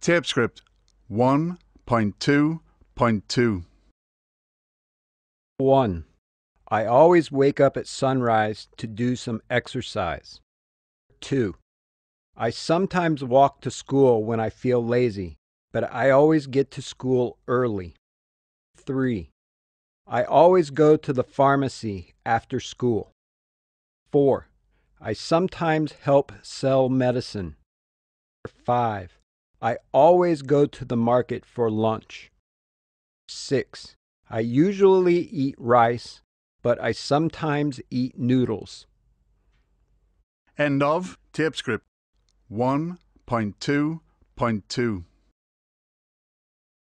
Tape script 1.2.2 1. I always wake up at sunrise to do some exercise. 2. I sometimes walk to school when I feel lazy, but I always get to school early. 3. I always go to the pharmacy after school. 4. I sometimes help sell medicine. 5. I always go to the market for lunch. 6. I usually eat rice, but I sometimes eat noodles. End of TypeScript 1.2.2